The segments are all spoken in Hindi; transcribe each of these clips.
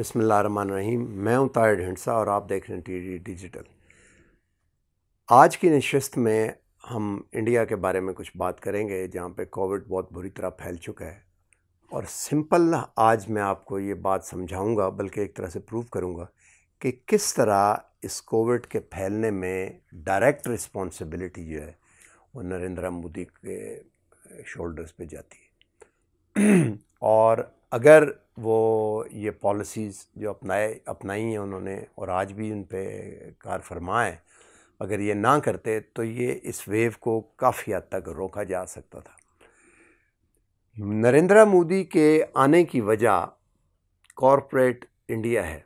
रहीम मैं हूं ताहिर ढंडसा और आप देख रहे हैं टी डिजिटल आज की नशस्त में हम इंडिया के बारे में कुछ बात करेंगे जहां पे कोविड बहुत बुरी तरह फैल चुका है और सिंपल आज मैं आपको ये बात समझाऊंगा बल्कि एक तरह से प्रूव करूंगा कि किस तरह इस कोविड के फैलने में डायरेक्ट रिस्पॉन्सिबिलिटी जो है वो नरेंद्र मोदी के शोल्डर्स पर जाती है और अगर वो ये पॉलिसीज़ जो अपनाए अपनाई हैं उन्होंने और आज भी उन पर कार फरमाएँ अगर ये ना करते तो ये इस वेव को काफ़ी हद तक रोका जा सकता था नरेंद्र मोदी के आने की वजह कॉरपोरेट इंडिया है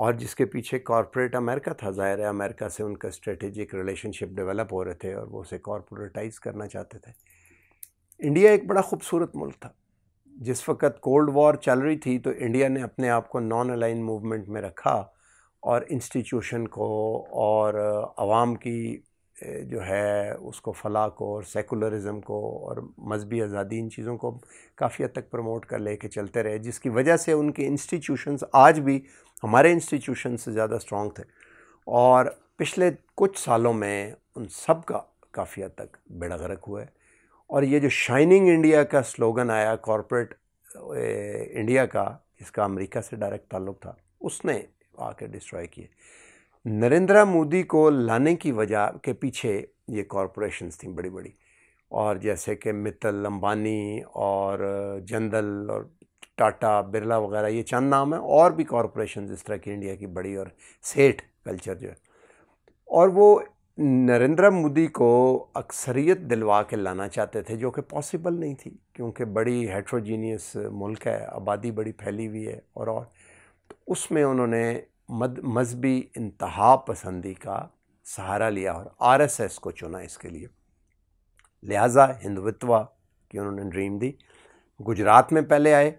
और जिसके पीछे कॉरपोरेट अमेरिका था ज़ाहिर है अमेरिका से उनका स्ट्रेटेजिक रिलेशनशिप डेवलप हो रहे थे और वो उसे कॉरपोरेटाइज करना चाहते थे इंडिया एक बड़ा खूबसूरत मुल्क था जिस वक्त कोल्ड वॉर चल रही थी तो इंडिया ने अपने आप को नॉन अलाइन मूवमेंट में रखा और इंस्टीट्यूशन को और आवाम की जो है उसको फला को और सेकुलरिज़म को और मजहबी आज़ादी इन चीज़ों को काफ़ी हद तक प्रमोट कर ले के चलते रहे जिसकी वजह से उनके इंस्टीट्यूशंस आज भी हमारे इंस्टीट्यूशन से ज़्यादा स्ट्रॉन्ग थे और पिछले कुछ सालों में उन सब का काफ़ी हद तक बेड़ा गर्क हुआ है और ये जो शाइनिंग इंडिया का स्लोगन आया कॉरपोरेट इंडिया का इसका अमेरिका से डायरेक्ट ताल्लुक था उसने आके डिस्ट्रॉय किए नरेंद्र मोदी को लाने की वजह के पीछे ये कॉरपोरेशंस थी बड़ी बड़ी और जैसे कि मित्तल अंबानी और जंदल और टाटा बिरला वगैरह ये चंद नाम है और भी कॉरपोरेशन इस तरह की इंडिया की बड़ी और सेठ कल्चर जो है और वो नरेंद्र मोदी को अक्सरियत दिलवा के लाना चाहते थे जो कि पॉसिबल नहीं थी क्योंकि बड़ी हेट्रोजीनियस मुल्क है आबादी बड़ी फैली हुई है और और तो उसमें उन्होंने मद मजहबी इंतहा पसंदी का सहारा लिया और आरएसएस को चुना इसके लिए लिहाजा हिंदुत्वा की उन्होंने ड्रीम दी गुजरात में पहले आए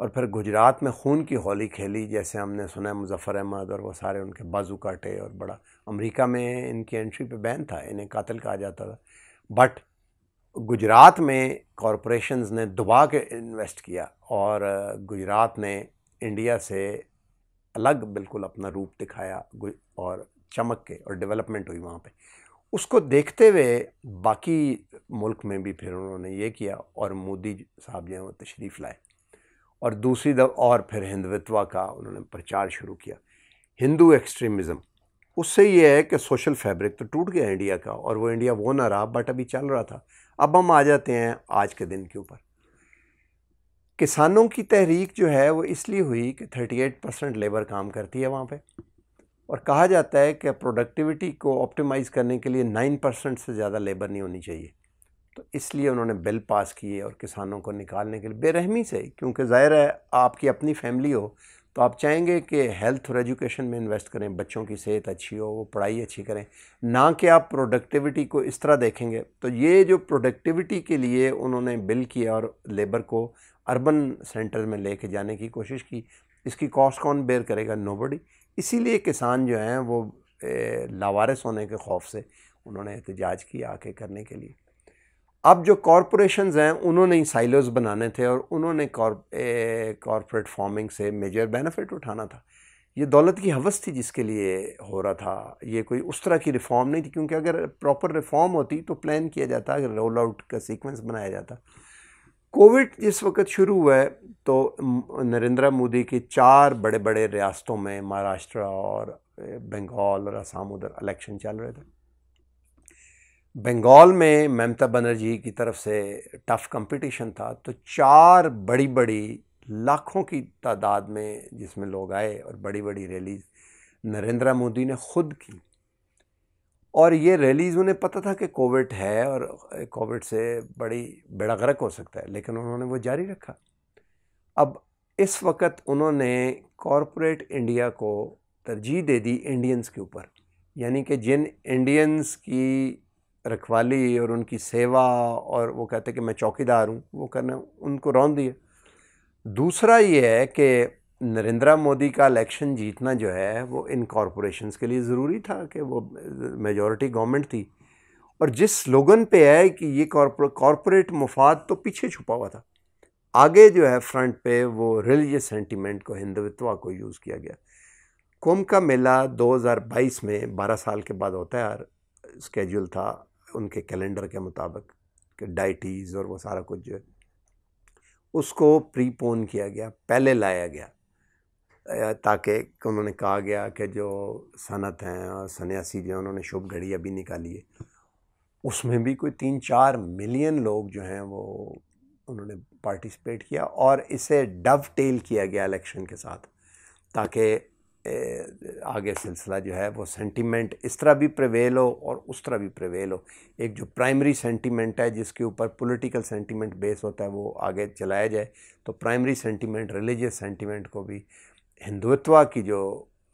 और फिर गुजरात में खून की होली खेली जैसे हमने सुना मुजफ़र अहमद और वो सारे उनके बाजू काटे और बड़ा अमेरिका में इनकी एंट्री पे बैन था इन्हें कातिल कहा जाता था बट गुजरात में कॉरपोरेशंस ने दबा के इन्वेस्ट किया और गुजरात ने इंडिया से अलग बिल्कुल अपना रूप दिखाया और चमक के और डेवलपमेंट हुई वहाँ पे उसको देखते हुए बाकी मुल्क में भी फिर उन्होंने ये किया और मोदी साहब जो हैं वो तशरीफ़ लाए और दूसरी दफ और फिर हिंदुत्वा का उन्होंने प्रचार शुरू किया हिंदू एक्सट्रीमिज़म उससे ये है कि सोशल फैब्रिक तो टूट गया इंडिया का और वो इंडिया वो ना रहा बट अभी चल रहा था अब हम आ जाते हैं आज के दिन के ऊपर किसानों की तहरीक जो है वो इसलिए हुई कि 38 परसेंट लेबर काम करती है वहाँ पे और कहा जाता है कि प्रोडक्टिविटी को ऑप्टिमाइज़ करने के लिए 9 परसेंट से ज़्यादा लेबर नहीं होनी चाहिए तो इसलिए उन्होंने बिल पास किए और किसानों को निकालने के लिए बेरहमी से क्योंकि ज़ाहिर है आपकी अपनी फैमिली हो तो आप चाहेंगे कि हेल्थ और एजुकेशन में इन्वेस्ट करें बच्चों की सेहत अच्छी हो वो पढ़ाई अच्छी करें ना कि आप प्रोडक्टिविटी को इस तरह देखेंगे तो ये जो प्रोडक्टिविटी के लिए उन्होंने बिल किया और लेबर को अर्बन सेंटर में लेके जाने की कोशिश की इसकी कॉस्ट कौन बेयर करेगा नोबडी इसीलिए किसान जो हैं वो लावारिस होने के खौफ से उन्होंने एहतजाज किया आके करने के लिए अब जो कॉरपोरेशंस हैं उन्होंने ही साइलोज बनाने थे और उन्होंने कॉरपोरेट फार्मिंग से मेजर बेनिफिट उठाना था ये दौलत की हवस थी जिसके लिए हो रहा था ये कोई उस तरह की रिफ़ॉर्म नहीं थी क्योंकि अगर प्रॉपर रिफ़ॉर्म होती तो प्लान किया जाता अगर रोल आउट का सीक्वेंस बनाया जाता कोविड जिस वक्त शुरू हुआ है तो नरेंद्र मोदी के चार बड़े बड़े रियासतों में महाराष्ट्र और बंगाल और आसाम उधर इलेक्शन चल रहे थे बंगाल में ममता बनर्जी की तरफ से टफ़ कंपटीशन था तो चार बड़ी बड़ी लाखों की तादाद में जिसमें लोग आए और बड़ी बड़ी रैलीज़ नरेंद्र मोदी ने खुद की और ये रैलीज़ उन्हें पता था कि कोविड है और कोविड से बड़ी बेड़ा गर्क हो सकता है लेकिन उन्होंने वो जारी रखा अब इस वक्त उन्होंने कॉरपोरेट इंडिया को तरजीह दे दी इंडियंस के ऊपर यानी कि जिन इंडियंस की रखवाली और उनकी सेवा और वो कहते कि मैं चौकीदार हूँ वो करना उनको रौन दिया दूसरा ये है कि नरेंद्र मोदी का इलेक्शन जीतना जो है वो इन कॉरपोरेशन के लिए ज़रूरी था कि वो मेजॉरिटी गवर्नमेंट थी और जिस स्लोगन पे है कि ये कॉरपोरेट मुफाद तो पीछे छुपा हुआ था आगे जो है फ्रंट पे वो रिलीजियस सेंटिमेंट को हिंदुत्वा को यूज़ किया गया कुंभ का मेला 2022 में 12 साल के बाद होता है स्केड्यूल था उनके कैलेंडर के मुताबिक कि डाइटीज़ और वो सारा कुछ जो है उसको प्रीपोन किया गया पहले लाया गया ताकि उन्होंने कहा गया कि जो सनत हैं और सन्यासी जो उन्होंने शुभ घड़ी अभी निकाली है उसमें भी कोई तीन चार मिलियन लोग जो हैं वो उन्होंने पार्टिसिपेट किया और इसे डव टेल किया गया इलेक्शन के साथ ताकि आगे सिलसिला जो है वो सेंटीमेंट इस तरह भी प्रवेल हो और उस तरह भी प्रवेल हो एक जो प्राइमरी सेंटीमेंट है जिसके ऊपर पॉलिटिकल सेंटीमेंट बेस होता है वो आगे चलाया जाए तो प्राइमरी सेंटीमेंट रिलीजियस सेंटीमेंट को भी हिंदुत्वा की जो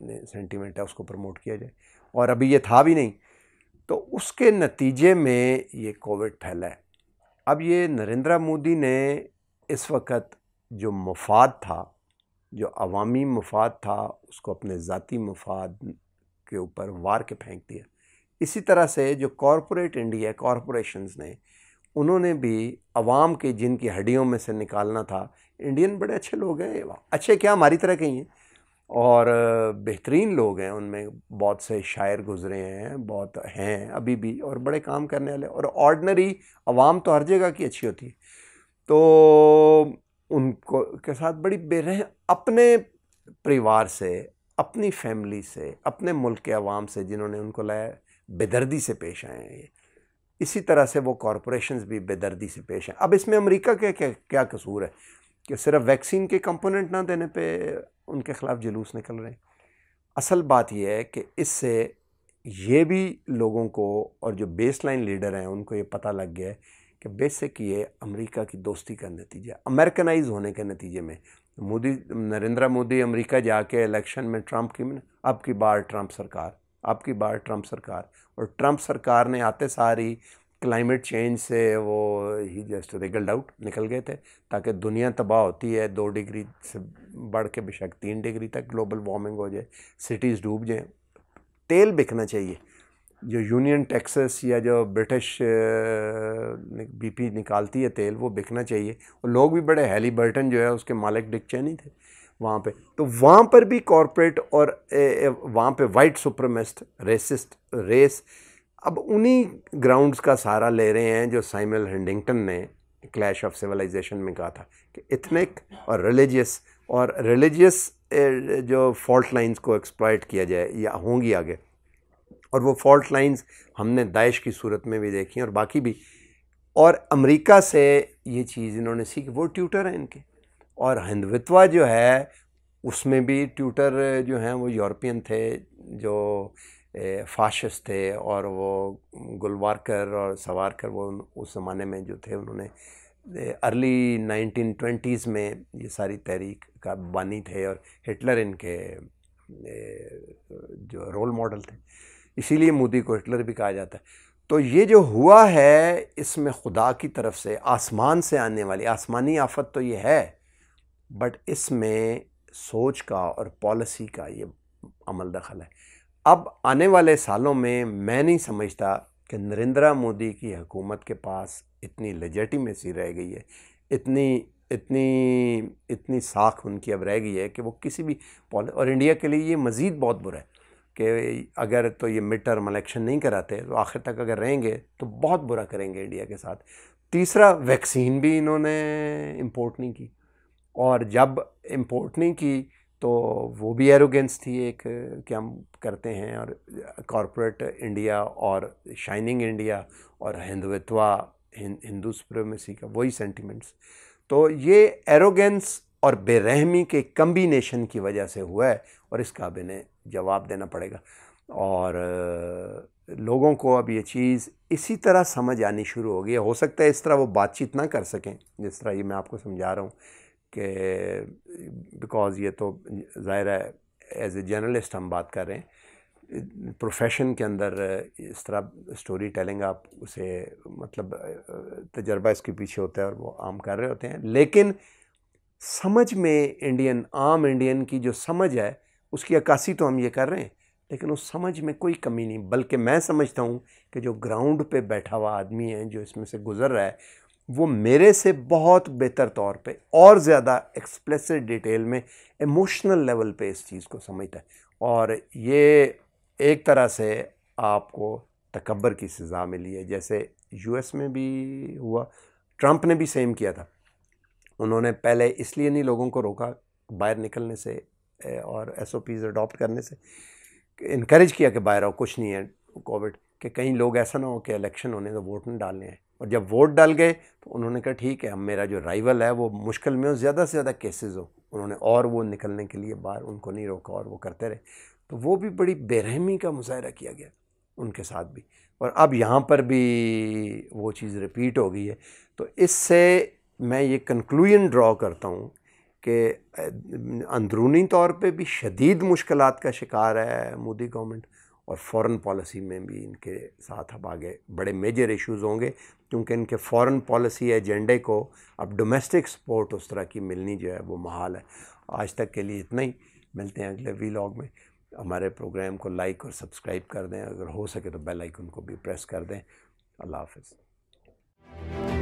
सेंटीमेंट है उसको प्रमोट किया जाए और अभी ये था भी नहीं तो उसके नतीजे में ये कोविड फैला है अब ये नरेंद्र मोदी ने इस वक्त जो मफाद था जो अवामी मफाद था उसको अपने ज़ाती मफाद के ऊपर वार के फेंक दिया इसी तरह से जो कॉरपोरेट इंडिया कॉरपोरेशंस ने उन्होंने भी अवाम के जिनकी हड्डियों में से निकालना था इंडियन बड़े अच्छे लोग हैं अच्छे क्या हमारी तरह के ही हैं और बेहतरीन लोग हैं उनमें बहुत से शायर गुजरे हैं बहुत हैं अभी भी और बड़े काम करने वाले और ऑर्डनरी आवाम तो हर जगह की अच्छी होती है तो उनको के साथ बड़ी बेरह अपने परिवार से अपनी फैमिली से अपने मुल्क के आवाम से जिन्होंने उनको लाया बेदर्दी से पेश आए हैं ये इसी तरह से वो कॉरपोरेशंस भी बेदर्दी से पेश हैं अब इसमें अमेरिका का क्या क्या कसूर है कि सिर्फ वैक्सीन के कंपोनेंट ना देने पे उनके ख़िलाफ़ जुलूस निकल रहे हैं असल बात यह है कि इससे ये भी लोगों को और जो बेस लाइन लीडर हैं उनको ये पता लग गया है कि बेसिक ये अमेरिका की दोस्ती का नतीजा अमेरिकनाइज होने के नतीजे में मोदी नरेंद्र मोदी अमेरिका जाके इलेक्शन में ट्रंप की अब की बार ट्रंप सरकार अब की बार ट्रंप सरकार और ट्रंप सरकार ने आते सारी क्लाइमेट चेंज से वो ही जस्ट रिगल्ड आउट निकल गए थे ताकि दुनिया तबाह होती है दो डिग्री से बढ़ के बेशक तीन डिग्री तक ग्लोबल वार्मिंग हो जाए सिटीज़ डूब जाएँ तेल बिकना चाहिए जो यूनियन टैक्सेस या जो ब्रिटिश बीपी निकालती है तेल वो बिकना चाहिए और लोग भी बड़े बर्टन जो है उसके मालिक चैनी थे वहाँ पे तो वहाँ पर भी कॉरपोरेट और वहाँ पे वाइट सुप्रमेस्ट रेसिस्ट रेस अब उन्हीं ग्राउंड्स का सहारा ले रहे हैं जो साइमल हंडिंगटन ने क्लैश ऑफ सिविलाइजेशन में कहा था कि इथनिक और रिलीजियस और रिलीजियस जो फॉल्ट लाइंस को एक्सप्लॉयट किया जाए या होंगी आगे और वो फॉल्ट लाइंस हमने दाइश की सूरत में भी देखी और बाकी भी और अमेरिका से ये चीज़ इन्होंने सीखी वो ट्यूटर हैं इनके और हिंदवित्वा जो है उसमें भी ट्यूटर जो हैं वो यूरोपियन थे जो फाशस थे और वो गुलवारकर और सवारकर वो उस ज़माने में जो थे उन्होंने अर्ली नाइनटीन ट्वेंटीज़ में ये सारी तहरीक का बानी थे और हिटलर इनके जो रोल मॉडल थे इसीलिए मोदी को हिटलर भी कहा जाता है तो ये जो हुआ है इसमें खुदा की तरफ से आसमान से आने वाली आसमानी आफत तो ये है बट इसमें सोच का और पॉलिसी का ये अमल दखल है अब आने वाले सालों में मैं नहीं समझता कि नरेंद्र मोदी की हुकूमत के पास इतनी सी रह गई है इतनी इतनी इतनी साख उनकी अब रह गई है कि वो किसी भी और इंडिया के लिए ये मज़ीद बहुत बुरा है कि अगर तो ये मिड टर्म इलेक्शन नहीं कराते तो आखिर तक अगर रहेंगे तो बहुत बुरा करेंगे इंडिया के साथ तीसरा वैक्सीन भी इन्होंने इम्पोर्ट नहीं की और जब इम्पोर्ट नहीं की तो वो भी एरोगेंस थी एक कि हम करते हैं और कॉरपोरेट इंडिया और शाइनिंग इंडिया और हिंदुत्वा हिंदू सुप्रेमेसी का वही सेंटिमेंट्स तो ये एरोगेंस और बेरहमी के कम्बिनेशन की वजह से हुआ है और इसका अब इन्हें जवाब देना पड़ेगा और लोगों को अब ये चीज़ इसी तरह समझ आनी शुरू हो गई हो सकता है इस तरह वो बातचीत ना कर सकें जिस तरह ये मैं आपको समझा रहा हूँ कि बिकॉज़ ये तो ज़ाहिर है एज ए जर्नलिस्ट हम बात कर रहे हैं प्रोफेशन के अंदर इस तरह स्टोरी टेलिंग आप उसे मतलब तजर्बा इसके पीछे होता है और वो आम कर रहे होते हैं लेकिन समझ में इंडियन आम इंडियन की जो समझ है उसकी अक्सी तो हम ये कर रहे हैं लेकिन उस समझ में कोई कमी नहीं बल्कि मैं समझता हूँ कि जो ग्राउंड पे बैठा हुआ आदमी है जो इसमें से गुज़र रहा है वो मेरे से बहुत बेहतर तौर पे और ज़्यादा एक्सप्लेसिव डिटेल में इमोशनल लेवल पे इस चीज़ को समझता है और ये एक तरह से आपको तकबर की सज़ा मिली है जैसे यूएस में भी हुआ ट्रंप ने भी सेम किया था उन्होंने पहले इसलिए नहीं लोगों को रोका बाहर निकलने से और एस ओ पीज़ अडोप्ट करने से इनक्रेज किया कि बाहर आओ कुछ नहीं है कोविड कि कई लोग ऐसा ना हो कि इलेक्शन होने तो वोट नहीं डालने हैं और जब वोट डाल गए तो उन्होंने कहा ठीक है हम मेरा जो राइवल है वो मुश्किल में हो ज़्यादा से ज़्यादा केसेस हो उन्होंने और वो निकलने के लिए बाहर उनको नहीं रोका और वो करते रहे तो वो भी बड़ी बेरहमी का मुजाहरा किया गया उनके साथ भी और अब यहाँ पर भी वो चीज़ रिपीट हो गई है तो इससे मैं ये कंक्लूजन ड्रॉ करता हूँ कि अंदरूनी तौर पे भी शदीद मुश्किल का शिकार है मोदी गवर्नमेंट और फॉरेन पॉलिसी में भी इनके साथ अब आगे बड़े मेजर इश्यूज होंगे क्योंकि इनके फॉरेन पॉलिसी एजेंडे को अब डोमेस्टिक सपोर्ट उस तरह की मिलनी जो है वो महाल है आज तक के लिए इतना ही मिलते हैं अगले लॉग में हमारे प्रोग्राम को लाइक और सब्सक्राइब कर दें अगर हो सके तो बेल आइकन को भी प्रेस कर दें अल्लाह हाफ